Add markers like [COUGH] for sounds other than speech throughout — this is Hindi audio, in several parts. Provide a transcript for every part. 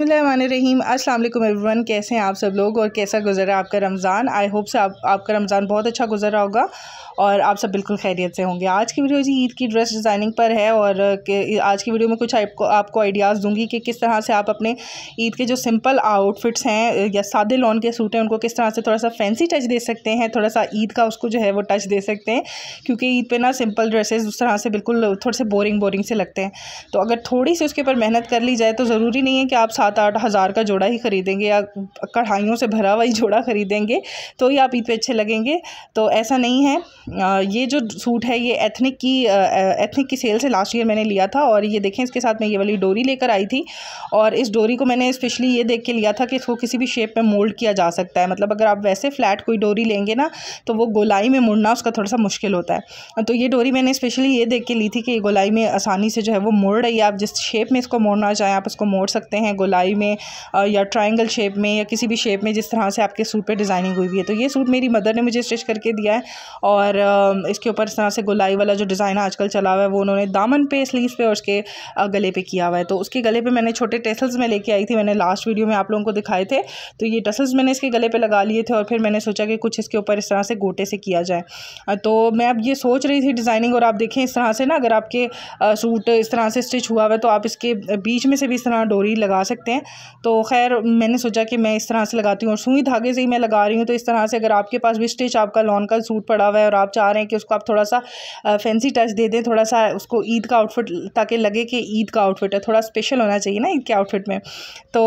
रहीम अस्सलाम वालेकुम एवरीवन कैसे हैं आप सब लोग और कैसा गुजरा आपका रमज़ान आई होप से आप आपका रमज़ान बहुत अच्छा गुजरा होगा और आप सब बिल्कुल खैरियत से होंगे आज की वीडियो जी ईद की ड्रेस डिज़ाइनिंग पर है और आज की वीडियो में कुछ आपको आपको आइडियाज़ दूंगी कि किस तरह से आप अपने ईद के जो सिंपल आउटफिट्स हैं या सादे लॉन के सूट हैं उनको किस तरह से थोड़ा सा फैंसी टच दे सकते हैं थोड़ा सा ईद का उसको जो है वो टच दे सकते हैं क्योंकि ईद पर ना सिंपल ड्रेसेज उस तरह से बिल्कुल थोड़े से बोरिंग बोरिंग से लगते हैं तो अगर थोड़ी सी उसके ऊपर मेहनत कर ली जाए तो ज़रूरी नहीं है कि आप सात आठ हज़ार का जोड़ा ही ख़रीदेंगे या कढ़ाइयों से भरा हुआ ही जोड़ा ख़रीदेंगे तो ही आप ईद पे अच्छे लगेंगे तो ऐसा नहीं है ये जो सूट है ये एथनिक की एथनिक की सेल से लास्ट ईयर मैंने लिया था और ये देखें इसके साथ मैं ये वाली डोरी लेकर आई थी और इस डोरी को मैंने स्पेशली ये देख के लिया था कि इसको किसी भी शेप में मोल्ड किया जा सकता है मतलब अगर आप वैसे फ्लैट कोई डोरी लेंगे ना तो वो गोलाई में मुड़ना उसका थोड़ा सा मुश्किल होता है तो ये डोरी मैंने स्पेशली ये देख के ली थी कि गोलाई में आसानी से जो है वो मोड़ रही है आप जिस शेप में इसको मोड़ना चाहें आप इसको मोड़ सकते हैं गोलाई गोलाई में या ट्राइंगल शेप में या किसी भी शेप में जिस तरह से आपके सूट पर डिज़ाइनिंग हुई हुई है तो ये सूट मेरी मदर ने मुझे स्टिच करके दिया है और इसके ऊपर इस तरह से गोलाई वाला जो डिज़ाइन आजकल चला हुआ है वो उन्होंने दामन पे स्लीव पे और उसके गले पे किया हुआ है तो उसके गले पे मैंने छोटे टेसल्स में लेके आई थी मैंने लास्ट वीडियो में आप लोगों को दिखाए थे तो ये टसल्स मैंने इसके गले पे लगा लिए थे और फिर मैंने सोचा कि कुछ इसके ऊपर इस तरह से गोटे से किया जाए तो मैं अब ये सोच रही थी डिज़ाइनिंग और आप देखें इस तरह से ना अगर आपके सूट इस तरह से स्टिच हुआ हुआ है तो आप इसके बीच में से भी इस तरह डोरी लगा सकते सकते हैं तो खैर मैंने सोचा कि मैं इस तरह से लगाती हूँ और सुई धागे से ही मैं लगा रही हूँ तो इस तरह से अगर आपके पास भी स्टिच आपका लॉन का सूट पड़ा हुआ है और आप चाह रहे हैं कि उसको आप थोड़ा सा फैंसी टच दे दें थोड़ा सा उसको ईद का आउटफिट ताकि लगे कि ईद का आउटफिट है थोड़ा स्पेशल होना चाहिए ना ईद के आउटफिट में तो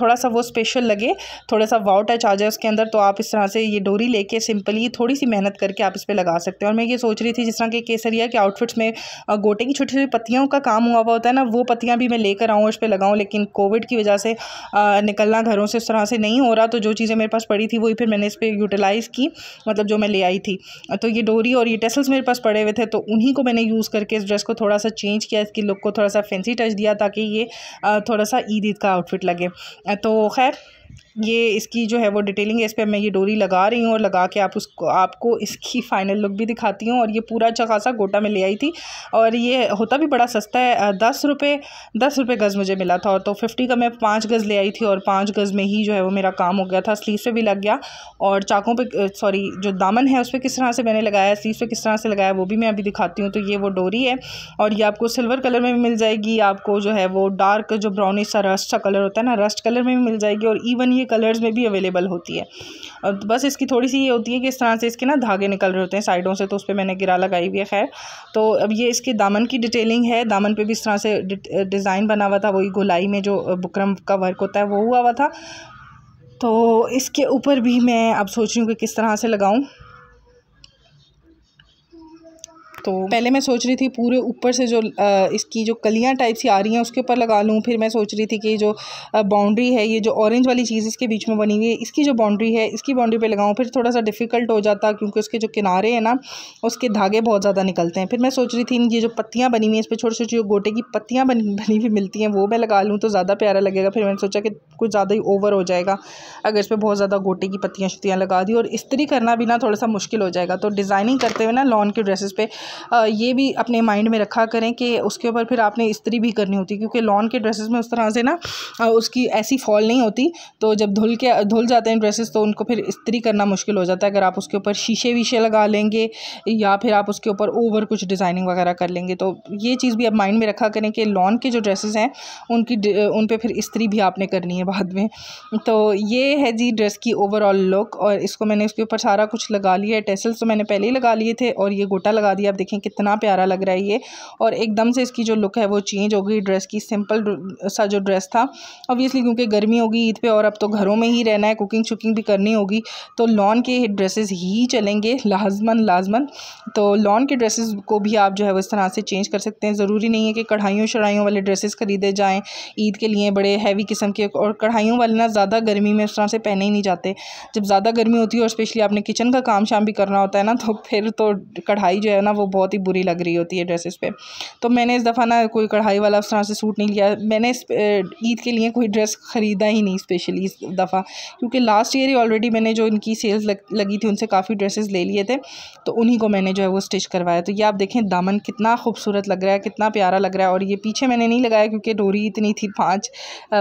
थोड़ा सा वो स्पेशल लगे थोड़ा सा वाव टच आ जाए उसके अंदर तो आप इस तरह से ये डोरी लेके सिंपली थोड़ी सी मेहनत करके आप इस पर लगा सकते हैं और मैं ये सोच रही थी जिस तरह के केसरिया के आउटफिट्स में गोटे की छोटी छोटी पत्तियों का काम हुआ हुआ होता है ना वो पत्तियाँ भी मैं लेकर आऊँ उस पर लगाऊँ लेकिन कोविड कोविड की वजह से निकलना घरों से उस तरह से नहीं हो रहा तो जो चीज़ें मेरे पास पड़ी थी वही फिर मैंने इस पर यूटिलाइज़ की मतलब जो मैं ले आई थी तो ये डोरी और ये टेसल्स मेरे पास पड़े हुए थे तो उन्हीं को मैंने यूज़ करके इस ड्रेस को थोड़ा सा चेंज किया इसकी लुक को थोड़ा सा फैंसी टच दिया ताकि ये थोड़ा सा ईद ईद का आउटफिट लगे तो खैर ये इसकी जो है वो डिटेलिंग है इस पर मैं ये डोरी लगा रही हूँ और लगा के आप उसको आपको इसकी फ़ाइनल लुक भी दिखाती हूँ और ये पूरा अच्छा खासा गोटा में ले आई थी और ये होता भी बड़ा सस्ता है दस रुपये दस रुपये गज़ मुझे मिला था और तो फिफ्टी का मैं पाँच गज़ ले आई थी और पाँच गज़ में ही जो है वो मेरा काम हो गया था स्लीव पे भी लग गया और चाकों पर सॉरी जो दामन है उस पर किस तरह से मैंने लगाया स्लीव पर किस तरह से लगाया वो भी मैं अभी दिखाती हूँ तो ये वो डोरी है और ये आपको सिल्वर कलर में भी मिल जाएगी आपको जो है वो डार्क जो ब्राउनिश सा रस्ट सा कलर होता है ना रस्ट कलर में भी मिल जाएगी और इवन ये ये कलर्स में भी अवेलेबल होती है और बस इसकी थोड़ी सी ये होती है कि इस तरह से इसके ना धागे निकल रहे होते हैं साइडों से तो उस पर मैंने गिरा लगाई हुई है खैर तो अब ये इसके दामन की डिटेलिंग है दामन पर भी इस तरह से डिज़ाइन बना हुआ था वही गोलाई में जो बुकरम का वर्क होता है वो हुआ हुआ था तो इसके ऊपर भी मैं अब सोच रही हूँ कि किस तरह से लगाऊँ तो पहले मैं सोच रही थी पूरे ऊपर से जो इसकी जो कलियाँ टाइप सी आ रही हैं उसके ऊपर लगा लूँ फिर मैं सोच रही थी कि जो बाउंड्री है ये जो ऑरेंज वाली चीज़ इसके बीच में बनी हुई है इसकी जो बाउंड्री है इसकी बाउंड्री पे लगाऊँ फिर थोड़ा सा डिफ़िकल्ट हो जाता क्योंकि उसके जो किनारे हैं ना उसके धागे बहुत ज़्यादा निकलते हैं फिर मैं सोच रही थी ये जो पत्तियाँ बनी हुई हैं इस पर छोटी छोटी जो गोटे की पत्तियाँ बनी बनी हुई मिलती हैं वो मैं लगा लूँ तो ज़्यादा प्यारा लगेगा फिर मैंने सोचा कि कुछ ज़्यादा ही ओवर हो जाएगा अगर इस पर बहुत ज़्यादा गोटे की पत्तियाँ शत्तियाँ लगा दी और इस्त्री करना भी ना थोड़ा सा मुश्किल हो जाएगा तो डिज़ाइनिंग करते हुए ना लॉन के ड्रेसेस पे ये भी अपने माइंड में रखा करें कि उसके ऊपर फिर आपने इस्त्री भी करनी होती है क्योंकि लॉन के ड्रेसेस में उस तरह से ना उसकी ऐसी फॉल नहीं होती तो जब धुल के धुल जाते हैं ड्रेसेस तो उनको फिर इस्त्री करना मुश्किल हो जाता है अगर आप उसके ऊपर शीशे वीशे लगा लेंगे या फिर आप उसके ऊपर ओवर कुछ डिज़ाइनिंग वगैरह कर लेंगे तो ये चीज़ भी आप माइंड में रखा करें कि लॉन के जो ड्रेसेस हैं उनकी उन पर फिर इस्त्री भी आपने करनी है बाद में तो ये है जी ड्रेस की ओवरऑल लुक और इसको मैंने उसके ऊपर सारा कुछ लगा लिया है टेसल्स तो मैंने पहले ही लगा लिए थे और ये गोटा लगा दिया देखें कितना प्यारा लग रहा है ये और एकदम से इसकी जो लुक है वो चेंज हो गई ड्रेस की सिंपल सा जो ड्रेस था ऑब्वियसली क्योंकि गर्मी होगी ईद पे और अब तो घरों में ही रहना है कुकिंग शुकिंग भी करनी होगी तो लॉन के ड्रेसेस ही चलेंगे लाजमन लाजमन तो लॉन के ड्रेसेस को भी आप जो है वो इस तरह से चेंज कर सकते हैं ज़रूरी नहीं है कि कढ़ाइयों शढ़ाइयों वाले ड्रेसेस ख़रीदे जाएँ ईद के लिए बड़े हैवी किस्म के और कढ़ाइयों वाले ना ज़्यादा गर्मी में उस तरह से पहने ही नहीं जाते जब ज़्यादा गर्मी होती है और स्पेशली आपने किचन का काम शाम भी करना होता है ना तो फिर तो कढ़ाई जो है ना वो बहुत ही बुरी लग रही होती है ड्रेसेस पे तो मैंने इस दफ़ा ना कोई कढ़ाई वाला उस तरह से सूट नहीं लिया मैंने ईद के लिए कोई ड्रेस ख़रीदा ही नहीं स्पेशली इस दफ़ा क्योंकि लास्ट ईयर ही ऑलरेडी मैंने जो इनकी सेल्स लग, लगी थी उनसे काफ़ी ड्रेसेस ले लिए थे तो उन्हीं को मैंने जो है वो स्टिच करवाया तो ये आप देखें दामन कितना खूबसूरत लग रहा है कितना प्यारा लग रहा है और ये पीछे मैंने नहीं लगाया क्योंकि डोरी इतनी थी पाँच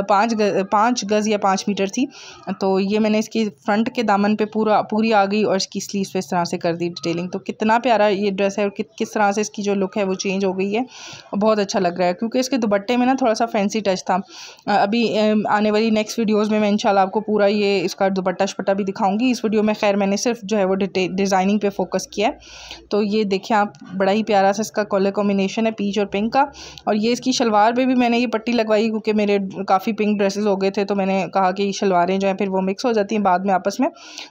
पाँच गज पाँच गज़ या पाँच मीटर थी तो ये मैंने इसकी फ्रंट के दामन पर पूरा पूरी आ गई और इसकी स्लीव पर इस तरह से कर दी डिटेलिंग तो कितना प्यारा ये ड्रेस है और कि किस तरह से इसकी जो लुक है वो चेंज हो गई है बहुत अच्छा लग रहा है क्योंकि इसके दुपट्टे में ना थोड़ा सा फैंसी टच था अभी आने वाली नेक्स्ट वीडियोज़ में मैं इनशाला आपको पूरा ये इसका दुपट्टा शपट्टा भी दिखाऊंगी इस वीडियो में खैर मैंने सिर्फ जो है वो डिज़ाइनिंग पे फोकस किया है तो ये देखिए आप बड़ा ही प्यारा सा इसका कॉलर कॉम्बिनेशन है पीच और पिंक का और ये इसकी शलवार पर भी मैंने ये पट्टी लगवाई क्योंकि मेरे काफ़ी पिंक ड्रेसेस हो गए थे तो मैंने कहा कि शलवारें जो हैं फिर वो मिक्स हो जाती हैं बाद में आपस में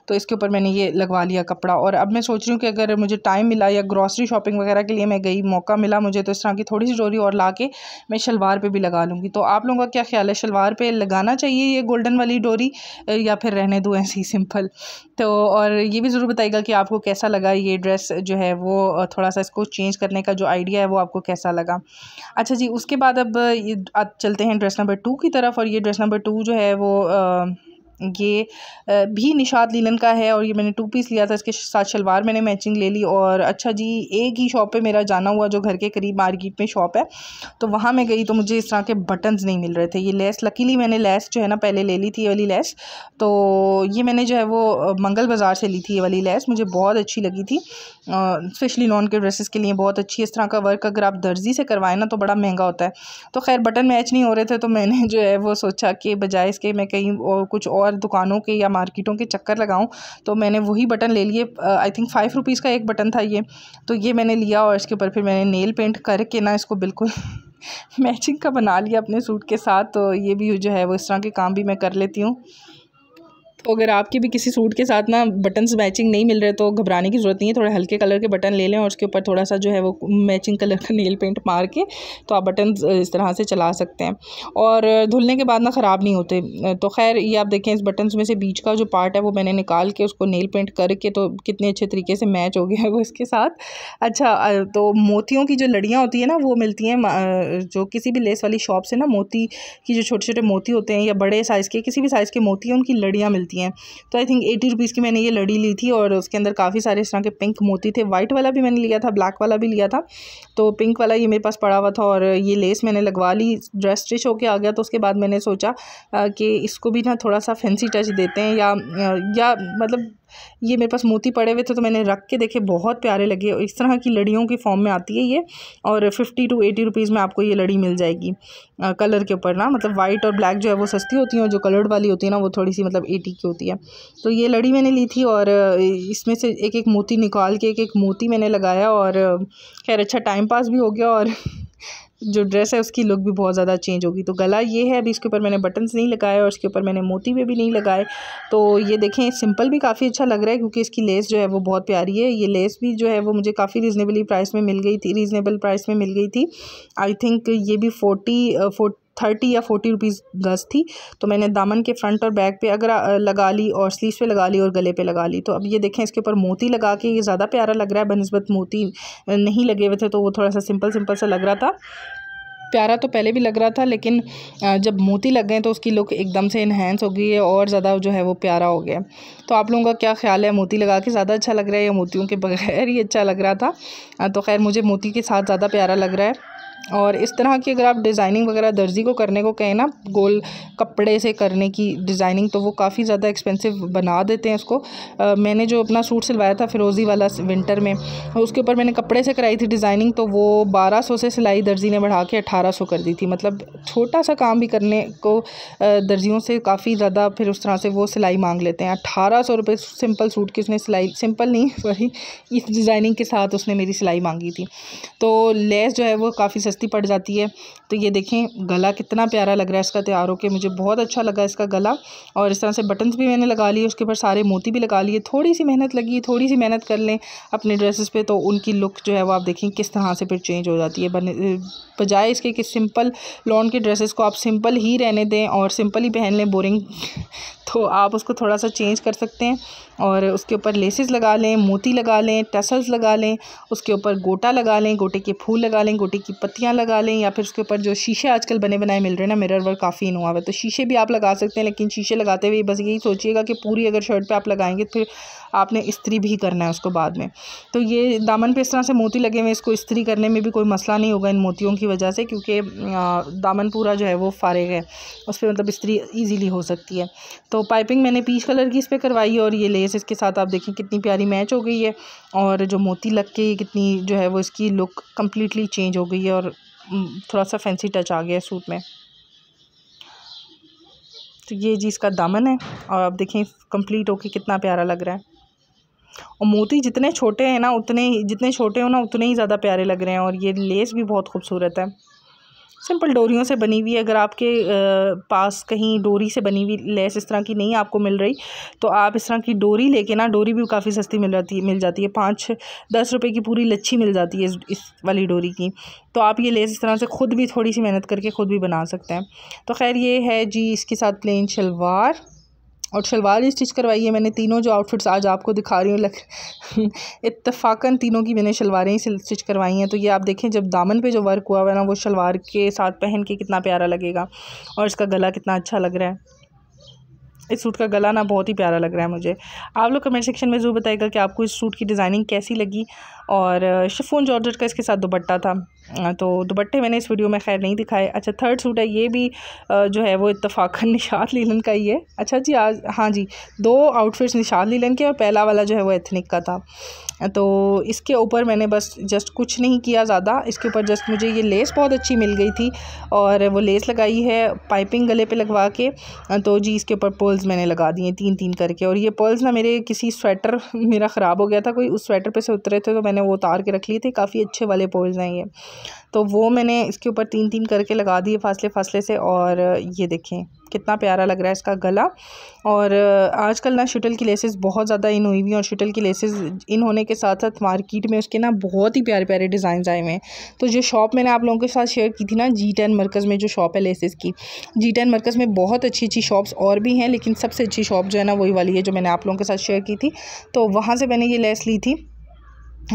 तो इसके ऊपर मैंने ये लगवा लिया कपड़ा और अब मैं सोच रही हूँ कि अगर मुझे टाइम मिला या ग्रॉसरी शॉप शॉपिंग वगैरह के लिए मैं गई मौका मिला मुझे तो इस तरह की थोड़ी सी डोरी और ला के मैं शलवार पर भी लगा लूँगी तो आप लोगों का क्या ख्याल है शलवार पर लगाना चाहिए ये गोल्डन वाली डोरी या फिर रहने दो ऐसी सिंपल तो और ये भी ज़रूर बताइएगा कि आपको कैसा लगा ये ड्रेस जो है वो थोड़ा सा इसको चेंज करने का जो आइडिया है वो आपको कैसा लगा अच्छा जी उसके बाद अब चलते हैं ड्रेस नंबर टू की तरफ और ये ड्रेस नंबर टू जो है वो आ, ये भी निषाद लीलन का है और ये मैंने टू पीस लिया था इसके साथ शलवार मैंने मैचिंग ले ली और अच्छा जी एक ही शॉप पे मेरा जाना हुआ जो घर के करीब मार्केट में शॉप है तो वहाँ मैं गई तो मुझे इस तरह के बटन्स नहीं मिल रहे थे ये लेस लकीली मैंने लेस जो है ना पहले ले ली थी ये वाली लेस तो ये मैंने जो है वो मंगल बाज़ार से ली थी ये वाली लेस मुझे बहुत अच्छी लगी थी स्पेशली नॉन के ड्रेसेस के लिए बहुत अच्छी इस तरह का वर्क अगर आप दर्जी से करवाएं ना तो बड़ा महंगा होता है तो खैर बटन मैच नहीं हो रहे थे तो मैंने [LAUGHS] जो है वो सोचा कि बजाय इसके मैं कहीं और कुछ और और दुकानों के या मार्केटों के चक्कर लगाऊँ तो मैंने वही बटन ले लिए आई थिंक फाइव रुपीज़ का एक बटन था ये तो ये मैंने लिया और इसके ऊपर फिर मैंने नेल पेंट करके ना इसको बिल्कुल मैचिंग [LAUGHS] का बना लिया अपने सूट के साथ तो ये भी जो है वो इस तरह के काम भी मैं कर लेती हूँ तो अगर आपके भी किसी सूट के साथ ना बटन्स मैचिंग नहीं मिल रहे तो घबराने की ज़रूरत नहीं है थोड़े हल्के कलर के बटन ले लें और उसके ऊपर थोड़ा सा जो है वो मैचिंग कलर का नेल पेंट मार के तो आप बटन इस तरह से चला सकते हैं और धुलने के बाद ना ख़राब नहीं होते तो खैर ये आप देखें इस बटन्स में से बीच का जो पार्ट है वो मैंने निकाल के उसको नेल पेंट करके तो कितने अच्छे तरीके से मैच हो गया है वो इसके साथ अच्छा तो मोतियों की जो लड़ियाँ होती है ना वो मिलती हैं जो किसी भी लेस वाली शॉप से ना मोती की जो छोटे छोटे मोती होते हैं या बड़े साइज़ के किसी भी साइज़ के मोती हैं उनकी लड़ियाँ मिलती हैं होती हैं तो आई थिंक एटी रुपीज़ की मैंने ये लड़ी ली थी और उसके अंदर काफ़ी सारे इस तरह के पिंक मोती थे वाइट वाला भी मैंने लिया था ब्लैक वाला भी लिया था तो पिंक वाला ये मेरे पास पड़ा हुआ था और ये लेस मैंने लगवा ली ड्रेस स्टिच होकर आ गया तो उसके बाद मैंने सोचा कि इसको भी ना थोड़ा सा फैंसी टच देते हैं या या मतलब ये मेरे पास मोती पड़े हुए थे तो मैंने रख के देखे बहुत प्यारे लगे इस तरह की लड़ियों की फॉर्म में आती है ये और फिफ्टी टू एटी रुपीज़ में आपको ये लड़ी मिल जाएगी आ, कलर के ऊपर ना मतलब वाइट और ब्लैक जो है वो सस्ती होती है और जो कलर्ड वाली होती है ना वो थोड़ी सी मतलब एटी की होती है तो ये लड़ी मैंने ली थी और इसमें से एक एक मोती निकाल के एक एक मोती मैंने लगाया और खैर अच्छा टाइम पास भी हो गया और जो ड्रेस है उसकी लुक भी बहुत ज़्यादा चेंज होगी तो गला ये है अभी इसके ऊपर मैंने बटन्स नहीं लगाए और इसके ऊपर मैंने मोती भी, भी नहीं लगाए तो ये देखें सिंपल भी काफ़ी अच्छा लग रहा है क्योंकि इसकी लेस जो है वो बहुत प्यारी है ये लेस भी जो है वो मुझे काफ़ी रीज़नेबली प्राइस में मिल गई थी रीज़नेबल प्राइस में मिल गई थी आई थिंक ये भी फोर्टी फोर्टी थर्टी या फोर्टी रुपीज़ गज़ थी तो मैंने दामन के फ्रंट और बैक पे अगर लगा ली और स्लीव पे लगा ली और गले पे लगा ली तो अब ये देखें इसके ऊपर मोती लगा के ये ज़्यादा प्यारा लग रहा है बनस्बत मोती नहीं लगे हुए थे तो वो थोड़ा सा सिंपल सिंपल सा लग रहा था प्यारा तो पहले भी लग रहा था लेकिन जब मोती लग गए तो उसकी लुक एकदम से इन्हेंस हो गई है और ज़्यादा जो है वो प्यारा हो गया तो आप लोगों का क्या ख्याल है मोती लगा के ज़्यादा अच्छा लग रहा है या मोतियों के बगैर [LAUGHS] ही अच्छा लग रहा था तो खैर मुझे मोती के साथ ज़्यादा प्यारा लग रहा है और इस तरह की अगर आप डिज़ाइनिंग वगैरह दर्जी को करने को कहें ना गोल कपड़े से करने की डिज़ाइनिंग तो वो काफ़ी ज़्यादा एक्सपेंसिव बना देते हैं उसको आ, मैंने जो अपना सूट सिलवाया था फिरोज़ी वाला विंटर में उसके ऊपर मैंने कपड़े से कराई थी डिज़ाइनिंग तो वो बारह सौ से सिलाई दर्जी ने बढ़ा के अठारह सौ कर दी थी मतलब छोटा सा काम भी करने को दर्जियों से काफ़ी ज़्यादा फिर उस तरह से वो सिलाई मांग लेते हैं अठारह सौ रुपये सिंपल सूट की उसने सिलाई सिंपल नहीं सॉरी [LAUGHS] इस डिज़ाइनिंग के साथ उसने मेरी सिलाई मांगी थी तो लेस जो है वो काफ़ी सस्ती पड़ जाती है तो ये देखें गला कितना प्यारा लग रहा है इसका तैयार होकर मुझे बहुत अच्छा लगा इसका गला और इस तरह से बटन्स भी मैंने लगा लिए उसके ऊपर सारे मोती भी लगा लिए थोड़ी सी मेहनत लगी थोड़ी सी मेहनत कर लें अपने ड्रेसेस पर तो उनकी लुक जो है वो आप देखें किस तरह से फिर चेंज हो जाती है बने बजाय इसके कि सिंपल लॉन्ग की ड्रेसेस को आप सिंपल ही रहने दें और सिंपल ही पहन लें बोरिंग [LAUGHS] तो आप उसको थोड़ा सा चेंज कर सकते हैं और उसके ऊपर लेसेस लगा लें मोती लगा लें टसल्स लगा लें उसके ऊपर गोटा लगा लें गोटे के फूल लगा लें गोटे की पत्तियाँ लगा लें या फिर उसके ऊपर जो शीशे आजकल बने बनाए मिल रहे हैं ना मिरर वर्क काफ़ी हुआ हुआ तो शीशे भी आप लगा सकते हैं लेकिन शीशे लगाते हुए बस यही सोचिएगा कि पूरी अगर शर्ट पर आप लगाएंगे तो फिर आपने इस्त्री भी करना है उसको बाद में तो ये दामन पर इस तरह से मोती लगे हुए इसको इस्त्री करने में भी कोई मसला नहीं होगा इन मोतियों की वजह से क्योंकि दामन पूरा जो है वो फारग है उस पर मतलब इस्त्री ईजीली हो सकती है तो पाइपिंग मैंने पीच कलर की इस पर करवाई और ये लेस इसके साथ आप देखें कितनी प्यारी मैच हो गई है और जो मोती लग के कितनी जो है वो इसकी लुक कम्प्लीटली चेंज हो गई है और थोड़ा सा फैंसी टच आ गया है सूट में तो ये जी इसका दामन है और आप देखें कंप्लीट होके कितना प्यारा लग रहा है और मोती जितने छोटे हैं ना उतने ही जितने छोटे हो ना उतने ही ज़्यादा प्यारे लग रहे हैं और ये लेस भी बहुत खूबसूरत है सिंपल डोरियों से बनी हुई अगर आपके पास कहीं डोरी से बनी हुई लेस इस तरह की नहीं आपको मिल रही तो आप इस तरह की डोरी लेके ना डोरी भी काफ़ी सस्ती मिल जाती है मिल जाती है पाँच दस रुपए की पूरी लच्छी मिल जाती है इस, इस वाली डोरी की तो आप ये लेस इस तरह से ख़ुद भी थोड़ी सी मेहनत करके ख़ुद भी बना सकते हैं तो खैर ये है जी इसके साथ प्लेन शलवार और शलवार ही स्टिच करवाई है मैंने तीनों जो आउटफिट्स आज आपको दिखा रही हूँ लग [LAUGHS] इतफ़ाक़न तीनों की मैंने शलवारें ही स्टिच करवाई हैं तो ये आप देखें जब दामन पे जो वर्क हुआ हुआ है ना वो शलवार के साथ पहन के कितना प्यारा लगेगा और इसका गला कितना अच्छा लग रहा है इस सूट का गला ना बहुत ही प्यारा लग रहा है मुझे आप लोग कमेंट सेक्शन में ज़रूर बताएगा कि आपको इस सूट की डिज़ाइनिंग कैसी लगी और शिफोन जॉर्जर का इसके साथ दुपट्टा था तो दुपट्टे मैंने इस वीडियो में खैर नहीं दिखाए अच्छा थर्ड सूट है ये भी जो है वो इतफाक़न [LAUGHS] निशात लीलन का ही है अच्छा जी आज हाँ जी दो आउटफिट्स निशात लीलन के और पहला वाला जो है वो एथनिक का था तो इसके ऊपर मैंने बस जस्ट कुछ नहीं किया ज़्यादा इसके ऊपर जस्ट मुझे ये लेस बहुत अच्छी मिल गई थी और वो लेस लगाई है पाइपिंग गले पे लगवा के तो जी इसके ऊपर पर्ल्स मैंने लगा दिए तीन तीन करके और ये पर्ल्स ना मेरे किसी स्वेटर मेरा ख़राब हो गया था कोई उस स्वेटर पे से उतरे थे तो मैंने वो उतार के रख लिए थे काफ़ी अच्छे वाले पर्ल्स हैं ये तो वो मैंने इसके ऊपर तीन तीन करके लगा दिए फासले फासले से और ये देखें कितना प्यारा लग रहा है इसका गला और आजकल ना शटल की लेसेस बहुत ज़्यादा इन हुई हुई हैं और शटल की लेसेस इन होने के साथ साथ मार्केट में उसके ना बहुत ही प्यारे प्यारे डिज़ाइन आए हुए हैं तो जो शॉप मैंने आप लोगों के साथ शेयर की थी ना जी टेन मरकज़ में जो शॉप है लेसेस की जी टेन मरकज़ में बहुत अच्छी अच्छी शॉप्स और भी हैं लेकिन सबसे अच्छी शॉप जो है ना वही वाली है जो मैंने आप लोगों के साथ शेयर की थी तो वहाँ से मैंने ये लेस ली थी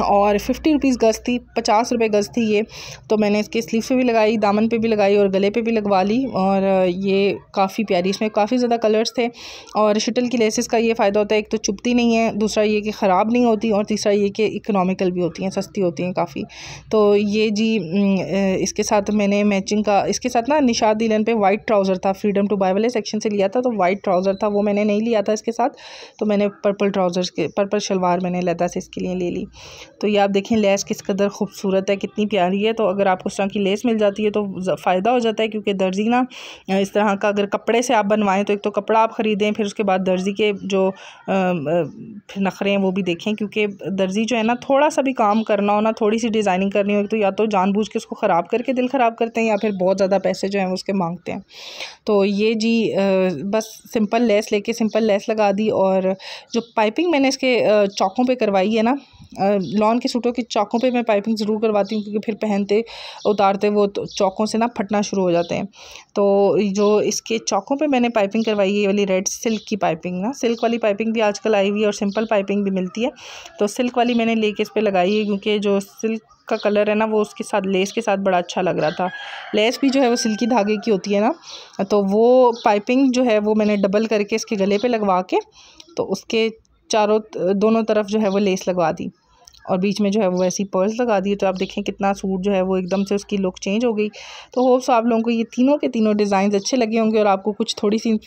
और फिफ्टी रुपीज़ गज़ थी पचास रुपये गज़ थी ये तो मैंने इसके स्लीव पे भी लगाई दामन पे भी लगाई और गले पे भी लगवा ली और ये काफ़ी प्यारी इसमें काफ़ी ज़्यादा कलर्स थे और शटल की लेसेस का ये फ़ायदा होता है एक तो चुपती नहीं है दूसरा ये कि ख़राब नहीं होती और तीसरा ये कि इकनॉमिकल भी होती हैं सस्ती होती हैं काफ़ी तो ये जी इसके साथ मैंने मैचिंग का इसके साथ ना निशाद दिलन पर वाइट ट्राउज़र था फ्रीडम टू बाई वाले सेक्शन से लिया था तो वाइट ट्राउज़र था वो मैंने नहीं लिया था इसके साथ तो मैंने पर्पल ट्राउज़र्स के पर्पल शलवार मैंने लता से इसके लिए ले ली तो ये आप देखें लेस किस कदर खूबसूरत है कितनी प्यारी है तो अगर आपको उस तरह की लेस मिल जाती है तो फ़ायदा हो जाता है क्योंकि दर्जी ना इस तरह का अगर कपड़े से आप बनवाएं तो एक तो कपड़ा आप ख़रीदें फिर उसके बाद दर्जी के जो नखरे हैं वो भी देखें क्योंकि दर्जी जो है ना थोड़ा सा भी काम करना हो ना थोड़ी सी डिज़ाइनिंग करनी हो तो या तो जानबूझ के उसको ख़राब करके दिल ख़राब करते हैं या फिर बहुत ज़्यादा पैसे जो हैं उसके मांगते हैं तो ये जी बस सिंपल लेस लेके सिंपल लेस लगा दी और जो पाइपिंग मैंने इसके चौकों पे करवाई है ना लॉन के सूटों की चौकों पे मैं पाइपिंग ज़रूर करवाती हूँ क्योंकि फिर पहनते उतारते वो तो चौकों से ना फटना शुरू हो जाते हैं तो जो इसके चौकों पे मैंने पाइपिंग करवाई है ये वाली रेड सिल्क की पाइपिंग ना सिल्क वाली पाइपिंग भी आजकल आई हुई है और सिंपल पाइपिंग भी मिलती है तो सिल्क वाली मैंने लेके इस पर लगाई है क्योंकि जो सिल्क का कलर है ना वो उसके साथ लेस के साथ बड़ा अच्छा लग रहा था लेस भी जो है वो सिल्की धागे की होती है ना तो वो पाइपिंग जो है वो मैंने डबल करके इसके गले पे लगवा के तो उसके चारों दोनों तरफ जो है वो लेस लगवा दी और बीच में जो है वो वैसी पर्ल्स लगा दिए तो आप देखें कितना सूट जो है वो एकदम से उसकी लुक चेंज हो गई तो होप्स आप लोगों को ये तीनों के तीनों डिज़ाइन अच्छे लगे होंगे और आपको कुछ थोड़ी सी